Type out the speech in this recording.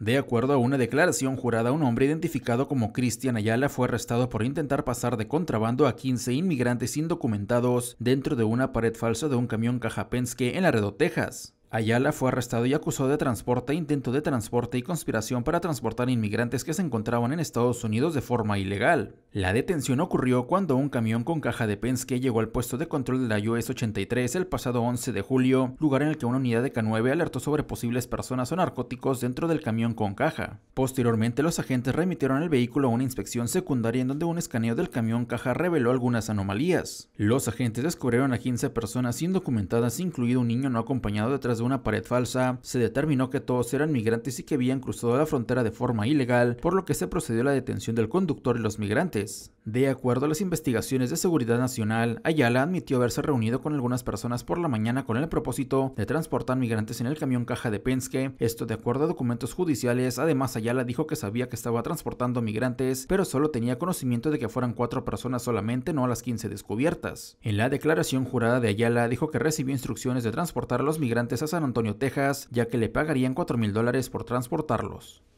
De acuerdo a una declaración jurada, un hombre identificado como Christian Ayala fue arrestado por intentar pasar de contrabando a 15 inmigrantes indocumentados dentro de una pared falsa de un camión caja en Laredo, Texas. Ayala fue arrestado y acusado de transporte, intento de transporte y conspiración para transportar inmigrantes que se encontraban en Estados Unidos de forma ilegal. La detención ocurrió cuando un camión con caja de Penske llegó al puesto de control de la US 83 el pasado 11 de julio, lugar en el que una unidad de K9 alertó sobre posibles personas o narcóticos dentro del camión con caja. Posteriormente, los agentes remitieron el vehículo a una inspección secundaria en donde un escaneo del camión caja reveló algunas anomalías. Los agentes descubrieron a 15 personas indocumentadas, incluido un niño no acompañado detrás de una pared falsa. Se determinó que todos eran migrantes y que habían cruzado la frontera de forma ilegal, por lo que se procedió a la detención del conductor y los migrantes. De acuerdo a las investigaciones de Seguridad Nacional, Ayala admitió haberse reunido con algunas personas por la mañana con el propósito de transportar migrantes en el camión caja de Penske, esto de acuerdo a documentos judiciales. Además, Ayala dijo que sabía que estaba transportando migrantes, pero solo tenía conocimiento de que fueran cuatro personas solamente, no a las 15 descubiertas. En la declaración jurada de Ayala dijo que recibió instrucciones de transportar a los migrantes a San Antonio, Texas, ya que le pagarían 4 mil dólares por transportarlos.